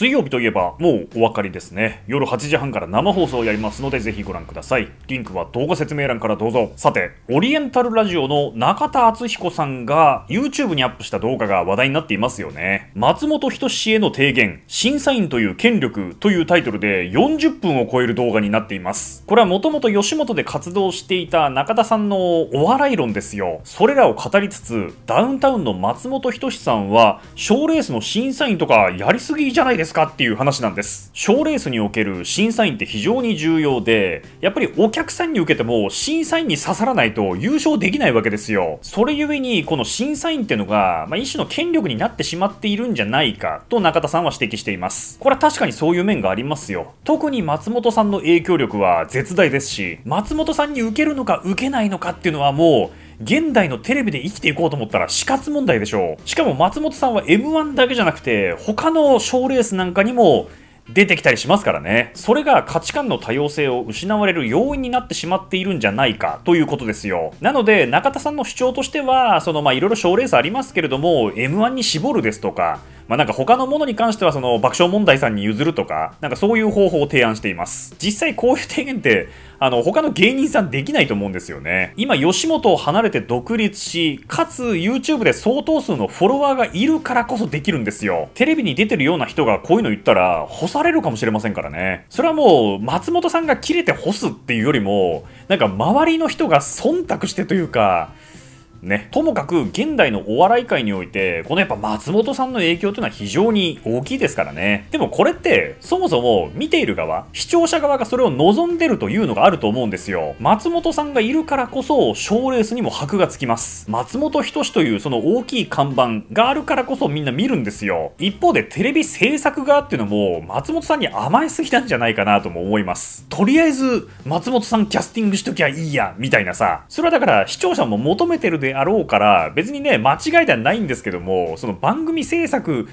水曜日といえばもうお分かりですね夜8時半から生放送をやりますのでぜひご覧くださいリンクは動画説明欄からどうぞさてオリエンタルラジオの中田敦彦さんが YouTube にアップした動画が話題になっていますよね松本人志への提言審査員という権力というタイトルで40分を超える動画になっていますこれはもともと吉本で活動していた中田さんのお笑い論ですよそれらを語りつつダウンタウンの松本人志さんは賞レースの審査員とかやりすぎじゃないですですかっていう話なんです賞レースにおける審査員って非常に重要でやっぱりお客さんに受けても審査員に刺さらないと優勝できないわけですよそれゆえにこの審査員ってのが、まあ、一種の権力になってしまっているんじゃないかと中田さんは指摘していますこれは確かにそういう面がありますよ特に松本さんの影響力は絶大ですし松本さんに受けるのか受けないのかっていうのはもう現代のテレビで生きていこうと思ったら死活問題でしょう。しかも松本さんは M1 だけじゃなくて、他の賞レースなんかにも出てきたりしますからね。それが価値観の多様性を失われる要因になってしまっているんじゃないかということですよ。なので、中田さんの主張としては、そのまあいろいろ賞レースありますけれども、M1 に絞るですとか、まあ、なんか他のものに関してはその爆笑問題さんに譲るとか、なんかそういう方法を提案しています。実際こういう提言って、あの、他の芸人さんできないと思うんですよね。今、吉本を離れて独立し、かつ YouTube で相当数のフォロワーがいるからこそできるんですよ。テレビに出てるような人がこういうの言ったら、干されるかもしれませんからね。それはもう、松本さんが切れて干すっていうよりも、なんか周りの人が忖度してというか、ね、ともかく現代のお笑い界においてこのやっぱ松本さんの影響というのは非常に大きいですからねでもこれってそもそも見ている側視聴者側がそれを望んでるというのがあると思うんですよ松本さんがいるからこそ賞レースにも箔がつきます松本人志というその大きい看板があるからこそみんな見るんですよ一方でテレビ制作側っていうのも松本さんに甘えすぎなんじゃないかなとも思いますとりあえず松本さんキャスティングしときゃいいやみたいなさそれはだから視聴者も求めてるでであろうから別にね間違いではないんですけどもその番組制作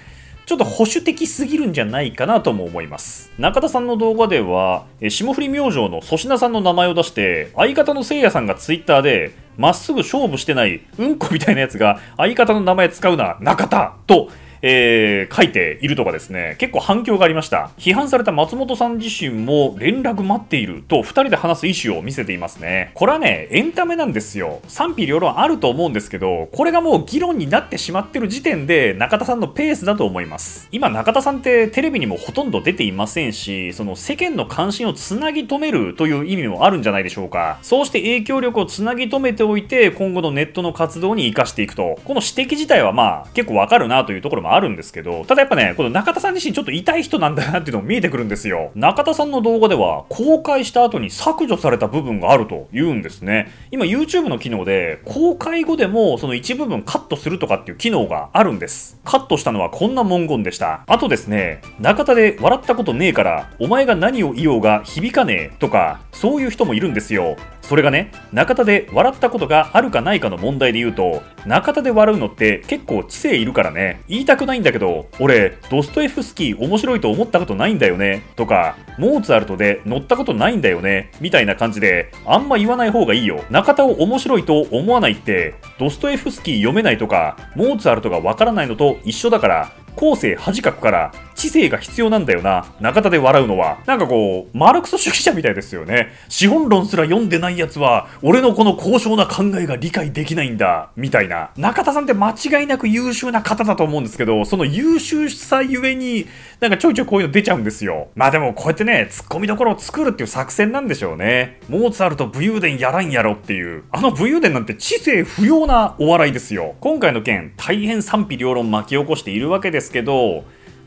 ちょっと保守的すぎるんじゃないかなとも思います。中田さんの動画では、霜降り明星の粗品さんの名前を出して、相方のせいやさんが twitter で、まっすぐ勝負してないうんこみたいなやつが相方の名前使うな、中田とえー、書いているとかですね、結構反響がありました。批判された松本さん自身も連絡待っていると2人で話す意思を見せていますね。これはね、エンタメなんですよ。賛否両論あると思うんですけど、これがもう議論になってしまってる時点で中田さんのペースだと思います。今中田さんってテレビにもほとんど出ていませんし、その世間の関心をつなぎ止めるという意味もあるんじゃないでしょうか。そうして影響力をつなぎ止めておいて、今後のネットの活動に生かしていくと。この指摘自体はまあ結構わかるなというところももあるんですけど、ただやっぱね、この中田さん自身ちょっと痛い人なんだなっていうのも見えてくるんですよ。中田さんの動画では、公開した後に削除された部分があると言うんですね。今 YouTube の機能で、公開後でもその一部分カットするとかっていう機能があるんです。カットしたのはこんな文言でした。あとですね、中田で笑ったことねえから、お前が何を言おうが響かねえとか、そういう人もいるんですよ。それがね、中田で笑ったことがあるかないかの問題で言うと、中田で笑うのって結構知性いるからね、言いたくないんだけど、俺、ドストエフスキー面白いと思ったことないんだよね、とか、モーツァルトで乗ったことないんだよね、みたいな感じで、あんま言わない方がいいよ。中田を面白いと思わないって、ドストエフスキー読めないとか、モーツァルトがわからないのと一緒だから、後世恥かくから知性が必要なんだよな。中田で笑うのは。なんかこう、マルクス主義者みたいですよね。資本論すら読んでない奴は、俺のこの高尚な考えが理解できないんだ。みたいな。中田さんって間違いなく優秀な方だと思うんですけど、その優秀さゆえに、なんかちょいちょいこういうの出ちゃうんですよ。まあでもこうやってね、突っ込みどころを作るっていう作戦なんでしょうね。モーツァルト武勇伝やらんやろっていう。あの武勇伝なんて知性不要なお笑いですよ。今回の件、大変賛否両論巻き起こしているわけですけど、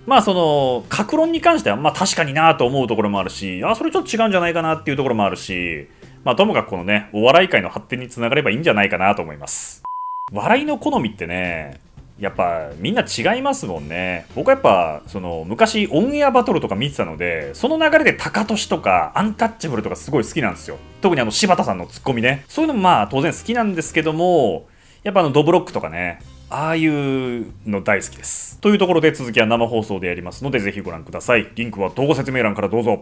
まあその、格論に関しては、まあ確かになと思うところもあるし、あ、それちょっと違うんじゃないかなっていうところもあるし、まあともかくこのね、お笑い界の発展につながればいいんじゃないかなと思います。笑いの好みってね、やっぱみんな違いますもんね。僕はやっぱ、その昔オンエアバトルとか見てたので、その流れでタカトシとかアンタッチャブルとかすごい好きなんですよ。特にあの柴田さんのツッコミね。そういうのもまあ当然好きなんですけども、やっぱあのドブロックとかね、ああいうの大好きです。というところで続きは生放送でやりますので、ぜひご覧ください。リンクは動画説明欄からどうぞ。